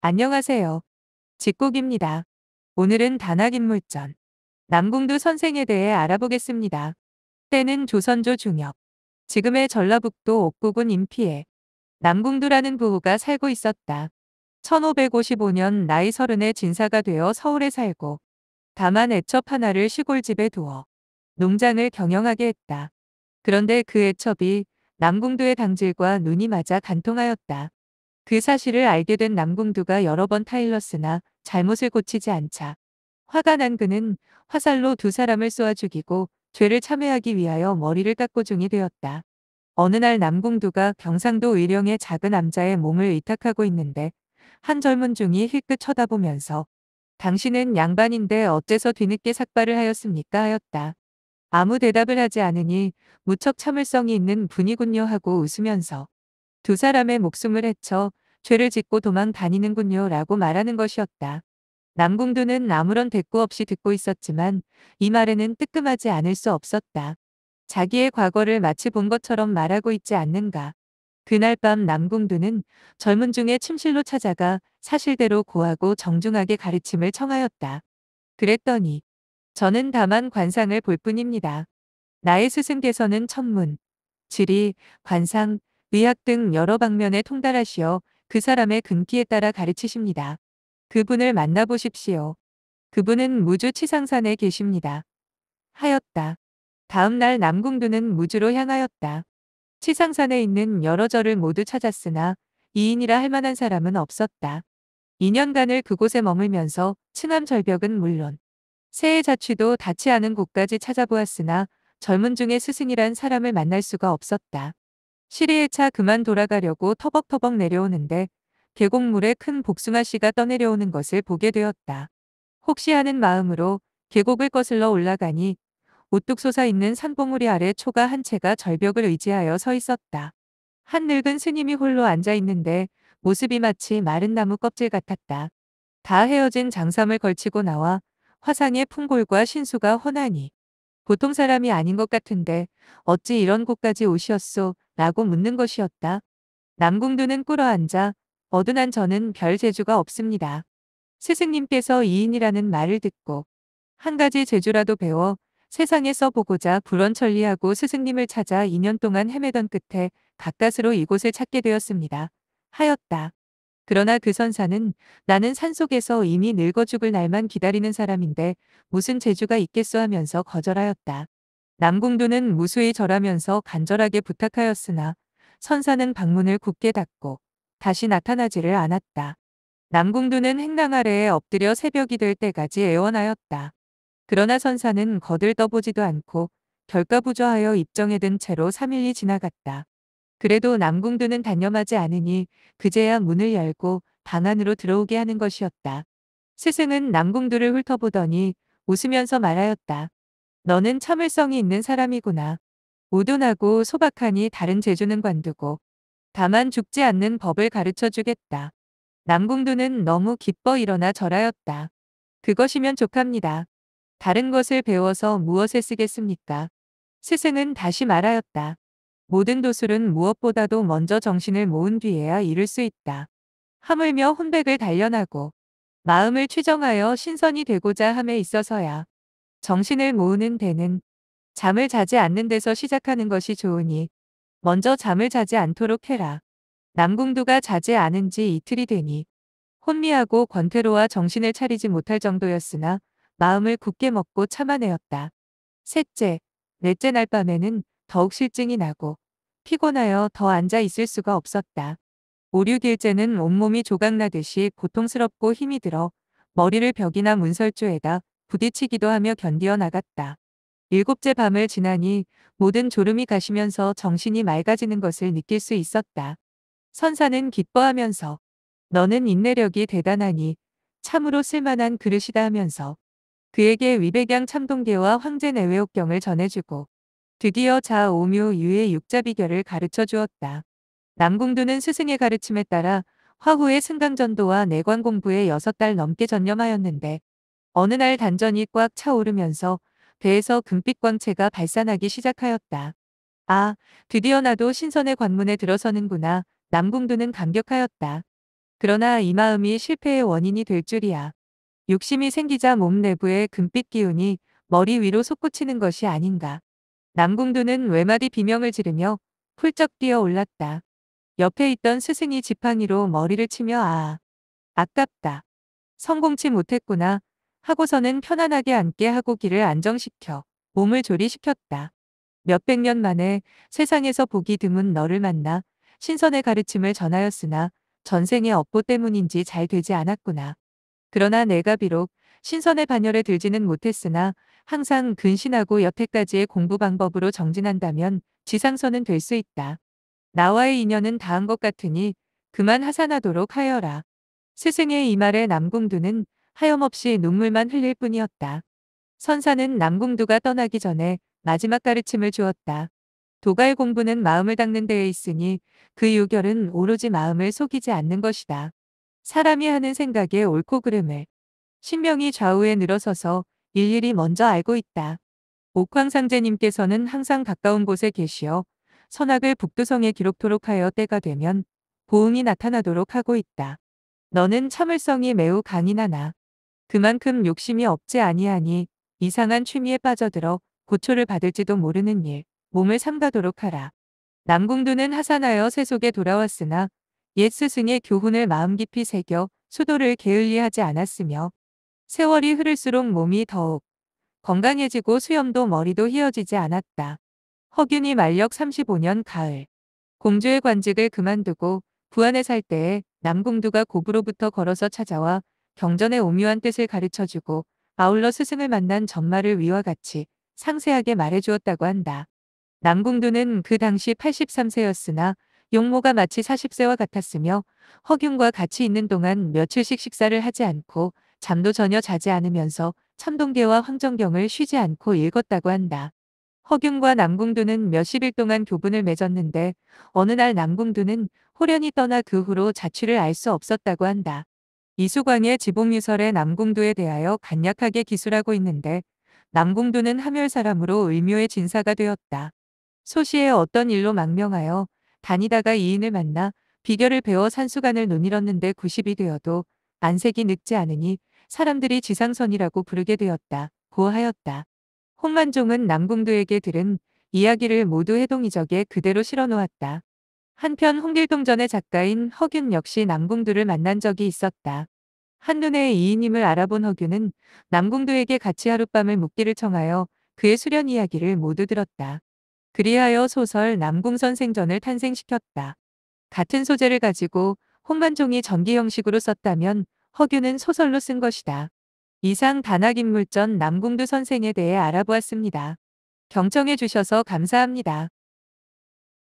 안녕하세요. 직국입니다. 오늘은 단학인물전 남궁두 선생에 대해 알아보겠습니다. 때는 조선조 중엽, 지금의 전라북도 옥구군 인피에 남궁두라는 부부가 살고 있었다. 1555년 나이 서른의 진사가 되어 서울에 살고 다만 애첩 하나를 시골집에 두어 농장을 경영하게 했다. 그런데 그 애첩이 남궁두의 당질과 눈이 맞아 간통하였다. 그 사실을 알게 된 남궁두가 여러 번 타일러스나 잘못을 고치지 않자 화가 난 그는 화살로 두 사람을 쏘아 죽이고 죄를 참회하기 위하여 머리를 깎고 중이 되었다. 어느 날 남궁두가 경상도 의령의 작은 남자의 몸을 위탁하고 있는데 한 젊은 중이 힐끗 쳐다보면서 당신은 양반인데 어째서 뒤늦게 삭발을 하였습니까 하였다. 아무 대답을 하지 않으니 무척 참을성이 있는 분이군요 하고 웃으면서 두 사람의 목숨을 해쳐 죄를 짓고 도망 다니는군요 라고 말하는 것이었다. 남궁두는 아무런 대꾸 없이 듣고 있었지만 이 말에는 뜨끔하지 않을 수 없었다. 자기의 과거를 마치 본 것처럼 말하고 있지 않는가. 그날 밤 남궁두는 젊은 중에 침실로 찾아가 사실대로 고하고 정중하게 가르침을 청하였다. 그랬더니 저는 다만 관상을 볼 뿐입니다. 나의 스승께서는 천문, 지리, 관상, 의학 등 여러 방면에 통달하시어 그 사람의 근기에 따라 가르치십니다. 그분을 만나보십시오. 그분은 무주 치상산에 계십니다. 하였다. 다음 날 남궁두는 무주로 향하였다. 치상산에 있는 여러 절을 모두 찾았으나 이인이라 할 만한 사람은 없었다. 2년간을 그곳에 머물면서 층암절벽은 물론 새해 자취도 닿지 않은 곳까지 찾아보았으나 젊은 중에 스승이란 사람을 만날 수가 없었다. 시리의 차 그만 돌아가려고 터벅터벅 내려오는데 계곡물에 큰 복숭아 씨가 떠내려오는 것을 보게 되었다. 혹시 하는 마음으로 계곡을 거슬러 올라가니 우뚝 솟아 있는 산봉우리 아래 초가 한 채가 절벽을 의지하여 서 있었다. 한 늙은 스님이 홀로 앉아 있는데 모습이 마치 마른 나무 껍질 같았다. 다 헤어진 장삼을 걸치고 나와 화상의 풍골과 신수가 허하니 보통 사람이 아닌 것 같은데 어찌 이런 곳까지 오시었소 라고 묻는 것이었다. 남궁두는 꿇어앉아 어둔한 저는 별 재주가 없습니다. 스승님께서 이인이라는 말을 듣고 한 가지 재주라도 배워 세상에 써보고자 불원천리하고 스승님을 찾아 2년 동안 헤매던 끝에 가까스로 이곳을 찾게 되었습니다. 하였다. 그러나 그 선사는 나는 산속에서 이미 늙어 죽을 날만 기다리는 사람인데 무슨 재주가 있겠소 하면서 거절하였다. 남궁도는 무수히 절하면서 간절하게 부탁하였으나 선사는 방문을 굳게 닫고 다시 나타나지를 않았다. 남궁도는 행랑 아래에 엎드려 새벽이 될 때까지 애원하였다. 그러나 선사는 거들떠보지도 않고 결가부조하여 입정에 든 채로 3일이 지나갔다. 그래도 남궁두는 단념하지 않으니 그제야 문을 열고 방 안으로 들어오게 하는 것이었다. 스승은 남궁두를 훑어보더니 웃으면서 말하였다. 너는 참을성이 있는 사람이구나. 우둔하고 소박하니 다른 재주는 관두고 다만 죽지 않는 법을 가르쳐 주겠다. 남궁두는 너무 기뻐 일어나 절하였다. 그것이면 족합니다. 다른 것을 배워서 무엇에 쓰겠습니까? 스승은 다시 말하였다. 모든 도술은 무엇보다도 먼저 정신을 모은 뒤에야 이룰 수 있다. 하물며 혼백을 단련하고 마음을 취정하여 신선이 되고자 함에 있어서야 정신을 모으는 데는 잠을 자지 않는 데서 시작하는 것이 좋으니 먼저 잠을 자지 않도록 해라. 남궁도가 자지 않은 지 이틀이 되니 혼미하고 권태로와 정신을 차리지 못할 정도였으나 마음을 굳게 먹고 참아내었다. 셋째, 넷째 날 밤에는 더욱 실증이 나고 피곤하여 더 앉아 있을 수가 없었다. 오륙일째는 온몸이 조각나듯이 고통스럽고 힘이 들어 머리를 벽이나 문설주에다 부딪히기도 하며 견디어 나갔다. 일곱째 밤을 지나니 모든 졸음이 가시면서 정신이 맑아지는 것을 느낄 수 있었다. 선사는 기뻐하면서 너는 인내력이 대단하니 참으로 쓸만한 그릇이다 하면서 그에게 위배경 참동계와 황제 내외옥경을 전해주고 드디어 자오묘 유의 육자비결을 가르쳐 주었다. 남궁두는 스승의 가르침에 따라 화후의 승강전도와 내관공부에 6달 넘게 전념하였는데 어느 날 단전이 꽉 차오르면서 배에서 금빛 광채가 발산하기 시작하였다. 아, 드디어 나도 신선의 관문에 들어서는구나. 남궁두는 감격하였다. 그러나 이 마음이 실패의 원인이 될 줄이야. 욕심이 생기자 몸 내부의 금빛 기운이 머리 위로 솟구치는 것이 아닌가. 남궁두는 외마디 비명을 지르며 훌쩍 뛰어 올랐다. 옆에 있던 스승이 지팡이로 머리를 치며 아, 아깝다. 성공치 못했구나. 하고서는 편안하게 앉게 하고 길을 안정시켜 몸을 조리시켰다. 몇백 년 만에 세상에서 보기 드문 너를 만나 신선의 가르침을 전하였으나 전생의 업보 때문인지 잘 되지 않았구나. 그러나 내가 비록 신선의 반열에 들지는 못했으나 항상 근신하고 여태까지의 공부 방법으로 정진한다면 지상선은 될 수 있다. 나와의 인연은 다한 것 같으니 그만 하산하도록 하여라. 스승의 이 말에 남궁두는 하염없이 눈물만 흘릴 뿐이었다. 선사는 남궁두가 떠나기 전에 마지막 가르침을 주었다. 도갈 공부는 마음을 닦는 데에 있으니 그유결은 오로지 마음을 속이지 않는 것이다. 사람이 하는 생각에 옳고 그름을 신명이 좌우에 늘어서서 일일이 먼저 알고 있다. 옥황상제님께서는 항상 가까운 곳에 계시어 선악을 북두성에 기록토록 하여 때가 되면 보응이 나타나도록 하고 있다. 너는 참을성이 매우 강인하나 그만큼 욕심이 없지 아니하니 이상한 취미에 빠져들어 고초를 받을지도 모르는 일, 몸을 삼가도록 하라. 남궁두는 하산하여 세속에 돌아왔으나 옛 스승의 교훈을 마음 깊이 새겨 수도를 게을리하지 않았으며 세월이 흐를수록 몸이 더욱 건강해지고 수염도 머리도 휘어지지 않았다. 허균이 만력 35년 가을 공주의 관직을 그만두고 부안에 살 때에 남궁두가 고부로부터 걸어서 찾아와 경전의 오묘한 뜻을 가르쳐주고 아울러 스승을 만난 전말을 위와 같이 상세하게 말해주었다고 한다. 남궁두는 그 당시 83세였으나 용모가 마치 40세와 같았으며 허균과 같이 있는 동안 며칠씩 식사를 하지 않고 잠도 전혀 자지 않으면서 참동계와 황정경을 쉬지 않고 읽었다고 한다. 허균과 남궁두는 몇십일 동안 교분을 맺었는데 어느 날 남궁두는 호련이 떠나 그 후로 자취를 알 수 없었다고 한다. 이수광의 지복유설의 남궁도에 대하여 간략하게 기술하고 있는데 남궁도는 하멸사람으로 의묘의 진사가 되었다. 소시의 어떤 일로 망명하여 다니다가 이인을 만나 비결을 배워 산수관을 논일었는데 90이 되어도 안색이 늙지 않으니 사람들이 지상선이라고 부르게 되었다. 고하였다. 홍만종은 남궁도에게 들은 이야기를 모두 해동이적에 그대로 실어놓았다. 한편 홍길동전의 작가인 허균 역시 남궁두를 만난 적이 있었다. 한눈에 이인임을 알아본 허균은 남궁두에게 같이 하룻밤을 묵기를 청하여 그의 수련 이야기를 모두 들었다. 그리하여 소설 남궁선생전을 탄생시켰다. 같은 소재를 가지고 홍만종이 전기 형식으로 썼다면 허균은 소설로 쓴 것이다. 이상 단학인물전 남궁두 선생에 대해 알아보았습니다. 경청해 주셔서 감사합니다.